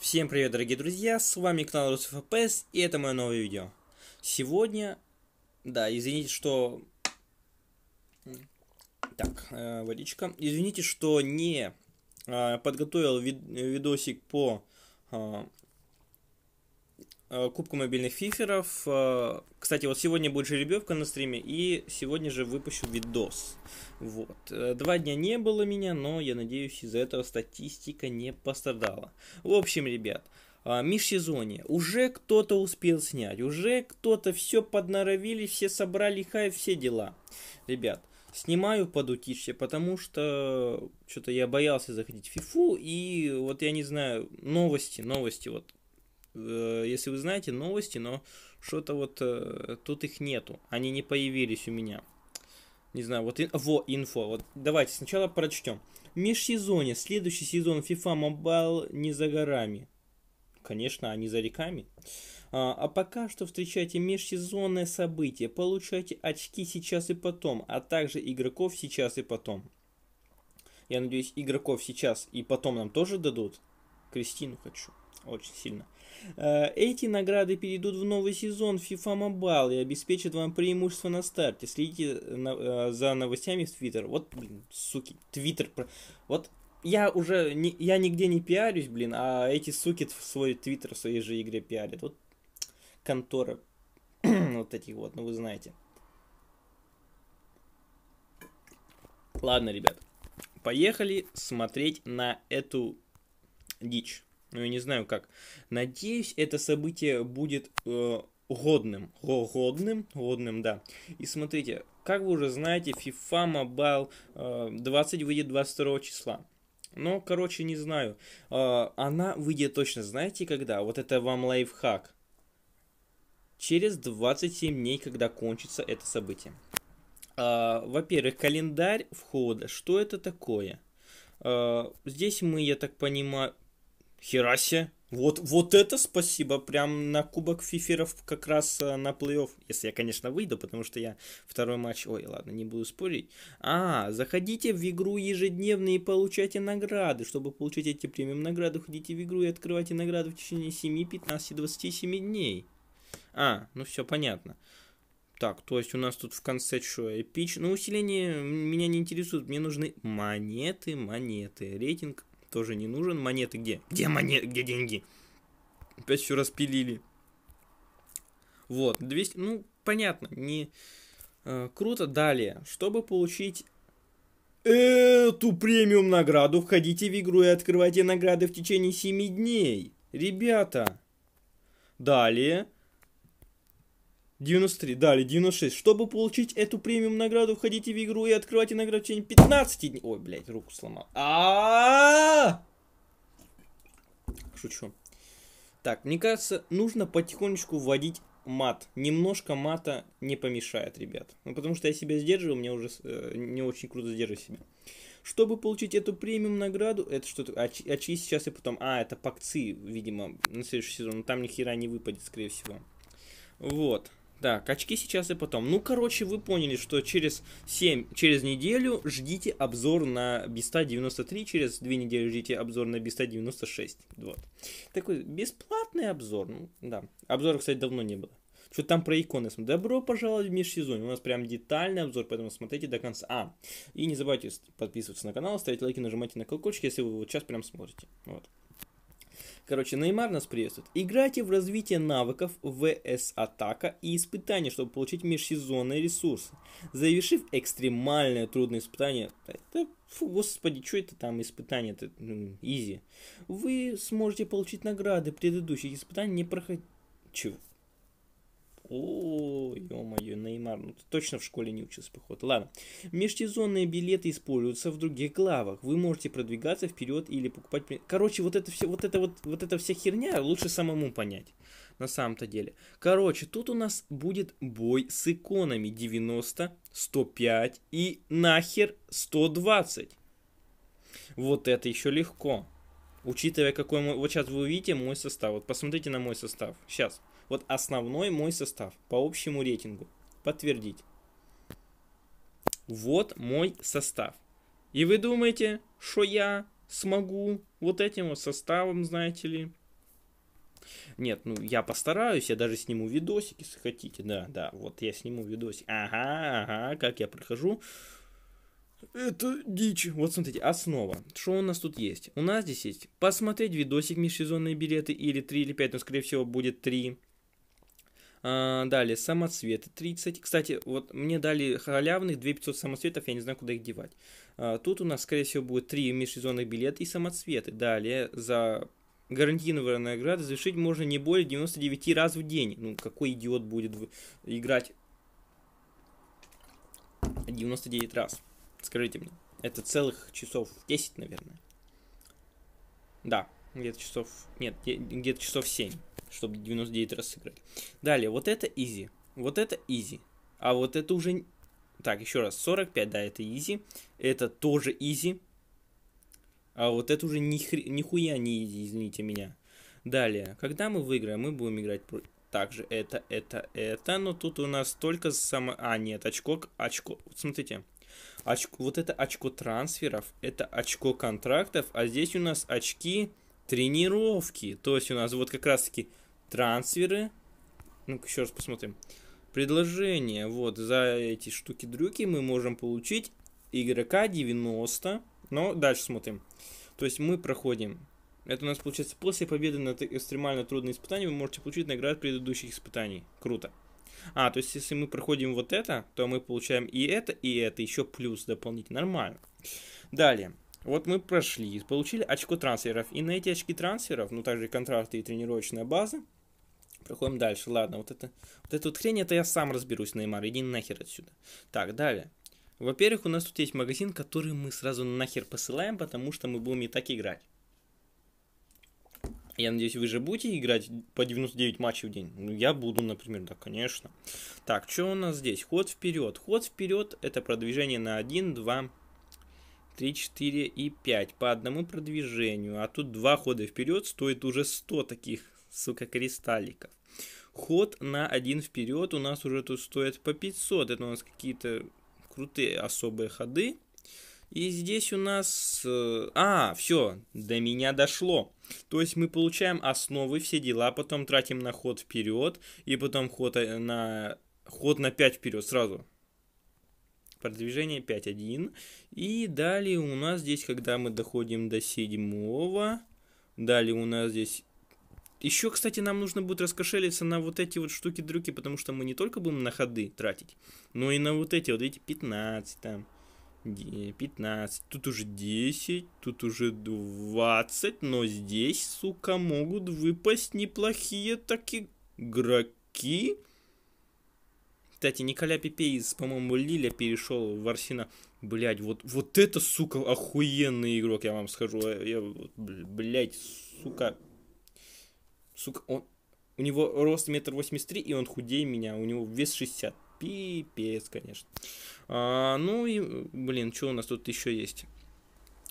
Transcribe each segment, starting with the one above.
Всем привет, дорогие друзья, с вами канал RusFPS, и это мое новое видео. Сегодня, да, извините, что... Так, э, водичка. Извините, что не э, подготовил вид видосик по э, Э, кубку мобильных фиферов. Э, кстати, вот сегодня будет жеребьевка на стриме, и сегодня же выпущу видос. Вот. Э, два дня не было меня, но я надеюсь, из-за этого статистика не пострадала. В общем, ребят, межсезонье. Уже кто-то успел снять, уже кто-то все подноровили, все собрали хай, все дела. Ребят, снимаю под утище, потому что что-то я боялся заходить в фифу, и вот я не знаю, новости, новости, вот Э, если вы знаете новости, но что-то вот э, тут их нету. Они не появились у меня. Не знаю, вот во инфо. Вот давайте сначала прочтем. Межсезонье. Следующий сезон FIFA Mobile не за горами. Конечно, а не за реками. А, а пока что встречайте межсезонное событие. Получайте очки сейчас и потом, а также игроков сейчас и потом. Я надеюсь, игроков сейчас и потом нам тоже дадут. Кристину хочу. Очень сильно. Э, эти награды перейдут в новый сезон FIFA Mobile и обеспечат вам преимущество на старте. Следите э, э, за новостями в Твиттер. Вот, блин, суки, Твиттер. Вот я уже, не, я нигде не пиарюсь, блин, а эти суки в свой Твиттер в своей же игре пиарят. Вот контора вот этих вот, ну вы знаете. Ладно, ребят, поехали смотреть на эту дичь ну, я не знаю как. Надеюсь, это событие будет э, годным, годным, годным, да. И смотрите, как вы уже знаете, FIFA Mobile э, 20 выйдет 22 числа. Но, короче, не знаю. Э, она выйдет точно, знаете, когда? Вот это вам лайфхак. Через 27 дней, когда кончится это событие. Э, Во-первых, календарь входа. Что это такое? Э, здесь мы, я так понимаю, Хераси. Вот, вот это спасибо, прям на кубок фиферов как раз э, на плей-офф. Если я, конечно, выйду, потому что я второй матч... Ой, ладно, не буду спорить. А, заходите в игру ежедневно и получайте награды. Чтобы получить эти премиум награды, ходите в игру и открывайте награды в течение 7, 15, 27 дней. А, ну все понятно. Так, то есть у нас тут в конце что, эпич? Ну, усиление меня не интересует, мне нужны монеты, монеты. Рейтинг тоже не нужен. Монеты где? Где монеты? Где деньги? Опять все распилили. Вот, 200, ну, понятно, не э, круто. Далее, чтобы получить эту премиум награду, входите в игру и открывайте награды в течение 7 дней. Ребята, далее 93, далее 96. Чтобы получить эту премиум награду, входите в игру и открывайте награду в течение 15 дней. Ой, блядь, руку сломал. А, -а, -а, а Шучу. Так, мне кажется, нужно потихонечку вводить мат. Немножко мата не помешает, ребят. Ну, потому что я себя сдерживаю, мне уже э, не очень круто сдерживать себя. Чтобы получить эту премиум награду, это что-то, очи, а очи а сейчас и потом, а, это пакцы, видимо, на следующий сезон, но ну, там ни хера не выпадет, скорее всего. Вот. Да, качки сейчас и потом. Ну, короче, вы поняли, что через 7, через неделю ждите обзор на Биста 93, через 2 недели ждите обзор на Биста 96. Вот. Такой бесплатный обзор, ну, да. Обзора, кстати, давно не было. Что там про иконы? Добро пожаловать в межсезонье. У нас прям детальный обзор, поэтому смотрите до конца. А, и не забывайте подписываться на канал, ставить лайки, нажимайте на колокольчик, если вы вот сейчас прям смотрите. Вот. Короче, Неймар нас приветствует. Играйте в развитие навыков ВС-атака и испытания, чтобы получить межсезонные ресурсы. Завершив экстремальное трудное испытание, это, фу, господи, что это там испытание, это ну, изи, вы сможете получить награды предыдущих испытаний не проходить. Чего? О, ё-моё, Неймар, ну ты точно в школе не учился, походу. Ладно. Межсезонные билеты используются в других главах. Вы можете продвигаться вперед или покупать... Короче, вот это все, вот это вот, вот эта вся херня лучше самому понять. На самом-то деле. Короче, тут у нас будет бой с иконами 90, 105 и нахер 120. Вот это еще легко. Учитывая, какой мой... Вот сейчас вы увидите мой состав. Вот посмотрите на мой состав. Сейчас. Вот основной мой состав по общему рейтингу. Подтвердить. Вот мой состав. И вы думаете, что я смогу вот этим вот составом, знаете ли? Нет, ну я постараюсь, я даже сниму видосик, если хотите. Да, да, вот я сниму видосик. Ага, ага, как я прохожу. Это дичь. Вот смотрите, основа. Что у нас тут есть? У нас здесь есть посмотреть видосик межсезонные билеты или 3 или 5, но скорее всего будет 3. А, далее, самоцветы 30. Кстати, вот мне дали халявных 2500 самоцветов, я не знаю, куда их девать. А, тут у нас, скорее всего, будет 3 межсезонных билета и самоцветы. Далее, за гарантированная награда завершить можно не более 99 раз в день. Ну, какой идиот будет играть 99 раз? Скажите мне. Это целых часов 10, наверное. Да, где-то часов... Нет, где-то часов 7 чтобы 99 раз сыграть. Далее, вот это изи. Вот это изи. А вот это уже... Так, еще раз, 45, да, это изи. Это тоже изи. А вот это уже ни хри... нихуя не изи, извините меня. Далее, когда мы выиграем, мы будем играть также это, это, это. Но тут у нас только само... А, нет, очко... очко... Вот смотрите. Очко... Вот это очко трансферов, это очко контрактов, а здесь у нас очки тренировки. То есть у нас вот как раз таки трансферы. Ну-ка еще раз посмотрим. Предложение. Вот, за эти штуки-дрюки мы можем получить игрока 90. Но дальше смотрим. То есть мы проходим. Это у нас получается после победы на э, экстремально трудные испытания вы можете получить награды предыдущих испытаний. Круто. А, то есть если мы проходим вот это, то мы получаем и это, и это, еще плюс дополнительно. Нормально. Далее. Вот мы прошли, получили очко трансферов. И на эти очки трансферов, ну также контракты и тренировочная база, Проходим дальше. Ладно, вот это вот эту вот хрень, это я сам разберусь, Неймар. Иди нахер отсюда. Так, далее. Во-первых, у нас тут есть магазин, который мы сразу нахер посылаем, потому что мы будем и так играть. Я надеюсь, вы же будете играть по 99 матчей в день? Ну, я буду, например, да, конечно. Так, что у нас здесь? Ход вперед. Ход вперед – это продвижение на 1, 2, 3, 4 и 5 по одному продвижению. А тут два хода вперед стоит уже 100 таких, сука, кристалликов ход на один вперед у нас уже тут стоит по 500. Это у нас какие-то крутые особые ходы. И здесь у нас... Э, а, все, до меня дошло. То есть мы получаем основы, все дела, потом тратим на ход вперед, и потом ход э, на, ход на 5 вперед сразу. Продвижение 5-1. И далее у нас здесь, когда мы доходим до седьмого, далее у нас здесь еще, кстати, нам нужно будет раскошелиться на вот эти вот штуки-дрюки, потому что мы не только будем на ходы тратить, но и на вот эти вот эти 15 там. 15, тут уже 10, тут уже 20, но здесь, сука, могут выпасть неплохие такие игроки. Кстати, Николя Пепе из, по-моему, Лиля перешел в Арсенал. Блять, вот, вот это, сука, охуенный игрок, я вам скажу. Я, вот, блять, сука, Сука, он... У него рост метр восемьдесят три, и он худее меня. У него вес 60. Пипец, конечно. А, ну и, блин, что у нас тут еще есть?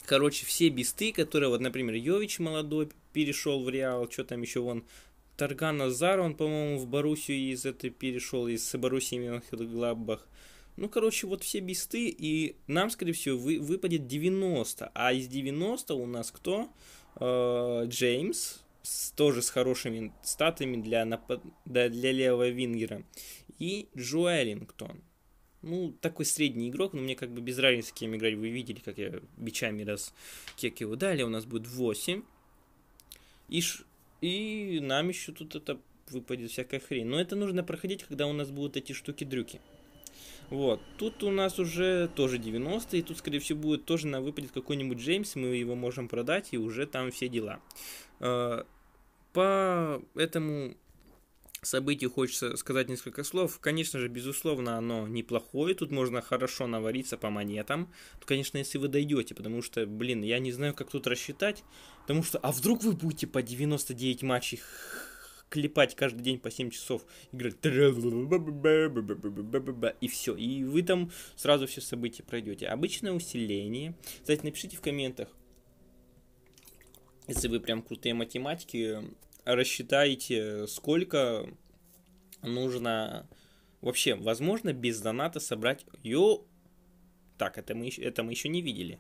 Короче, все бисты, которые, вот, например, Йович молодой перешел в Реал, что там еще вон, Тарган Назар, он, по-моему, в Боруссию из этой перешел, из Боруссии Мюнхен-Глаббах. Ну, короче, вот все бисты, и нам, скорее всего, вы, выпадет 90. А из 90 у нас кто? Э, Джеймс, с, тоже с хорошими статами для, напад... для левого вингера. И Джуэллингтон. Ну, такой средний игрок, но мне как бы без разницы, с кем играть. Вы видели, как я бичами раз кек его дали. У нас будет 8. И, ш... и нам еще тут это выпадет всякая хрень. Но это нужно проходить, когда у нас будут эти штуки-дрюки. Вот. Тут у нас уже тоже 90, и тут, скорее всего, будет тоже на выпадет какой-нибудь Джеймс, мы его можем продать, и уже там все дела. Э, по этому событию хочется сказать несколько слов. Конечно же, безусловно, оно неплохое. Тут можно хорошо навариться по монетам. То, конечно, если вы дойдете, потому что, блин, я не знаю, как тут рассчитать. Потому что, а вдруг вы будете по 99 матчей клепать каждый день по 7 часов, играть и все. И вы там сразу все события пройдете. Обычное усиление. Кстати, напишите в комментах, если вы прям крутые математики, рассчитайте, сколько нужно... Вообще, возможно, без доната собрать ее... Так, это мы, это мы еще не видели.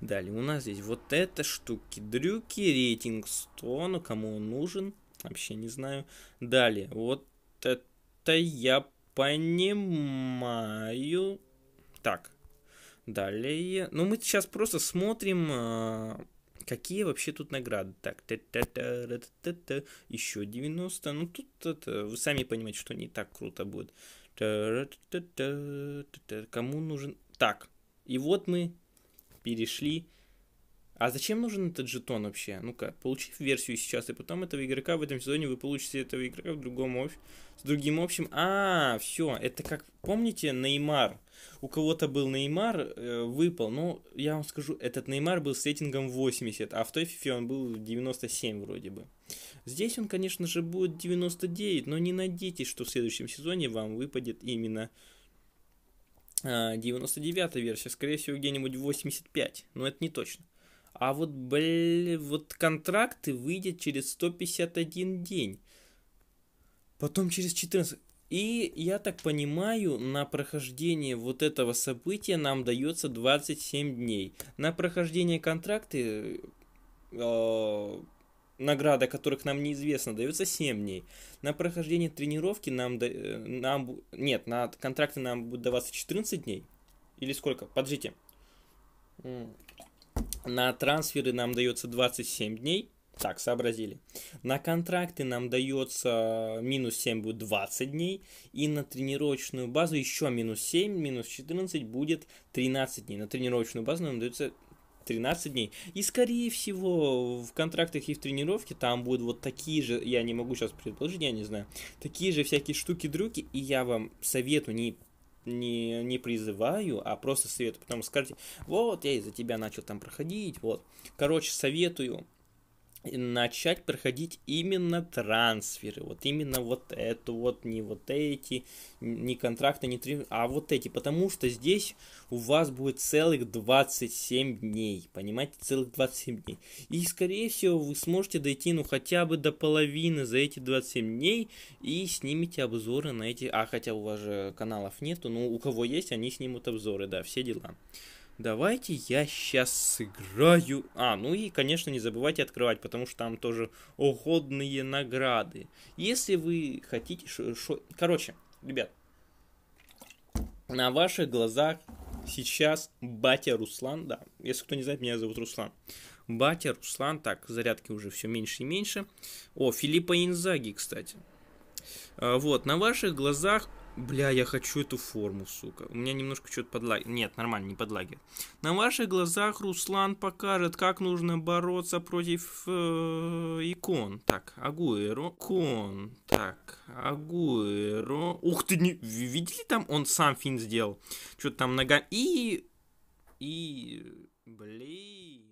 Далее, у нас здесь вот это штуки. Дрюки, рейтинг 100, ну кому он нужен, вообще не знаю. Далее, вот это я понимаю. Так, далее. Ну, мы сейчас просто смотрим а, Какие вообще тут награды? Так, та -та еще 90. Ну, тут это, вы сами понимаете, что не так круто будет. Кому нужен... Так, и вот мы перешли а зачем нужен этот жетон вообще? Ну-ка, получив версию сейчас, и потом этого игрока в этом сезоне вы получите этого игрока в другом общем, с другим общим. А, все, это как, помните, Неймар? У кого-то был Неймар, э, выпал, Ну, я вам скажу, этот Неймар был с рейтингом 80, а в той фифе он был 97 вроде бы. Здесь он, конечно же, будет 99, но не надейтесь, что в следующем сезоне вам выпадет именно 99 а, версия, скорее всего, где-нибудь 85, но это не точно. А вот, блин, вот контракты выйдет через 151 день. Потом через 14. И я так понимаю, на прохождение вот этого события нам дается 27 дней. На прохождение контракты, э, награда которых нам неизвестно, дается 7 дней. На прохождение тренировки нам, да, э, нам нет, на контракты нам будет даваться 14 дней. Или сколько? Подождите. На трансферы нам дается 27 дней. Так, сообразили. На контракты нам дается э, минус 7 будет 20 дней. И на тренировочную базу еще минус 7, минус 14 будет 13 дней. На тренировочную базу нам дается 13 дней. И, скорее всего, в контрактах и в тренировке там будут вот такие же, я не могу сейчас предположить, я не знаю, такие же всякие штуки-дрюки, и я вам советую не не, не призываю, а просто советую. Потом скажите, вот, я из-за тебя начал там проходить, вот. Короче, советую начать проходить именно трансферы, вот именно вот это вот, не вот эти, не контракты, не три, а вот эти, потому что здесь у вас будет целых 27 дней, понимаете, целых 27 дней. И, скорее всего, вы сможете дойти, ну, хотя бы до половины за эти 27 дней и снимите обзоры на эти, а хотя у вас же каналов нету, ну у кого есть, они снимут обзоры, да, все дела. Давайте я сейчас сыграю... А, ну и, конечно, не забывайте открывать, потому что там тоже уходные награды. Если вы хотите... Шо... Шо... Короче, ребят, на ваших глазах сейчас батя Руслан, да, если кто не знает, меня зовут Руслан. Батя Руслан, так, зарядки уже все меньше и меньше. О, Филиппа Инзаги, кстати. А, вот, на ваших глазах Бля, я хочу эту форму, сука. У меня немножко что-то подлаги. Нет, нормально, не подлаги. На ваших глазах Руслан покажет, как нужно бороться против э, икон. Так, Агуэро. Кон. Так, Агуэро. Ух ты, не... видели там? Он сам фин сделал. Что-то там нога... И... И... Блин.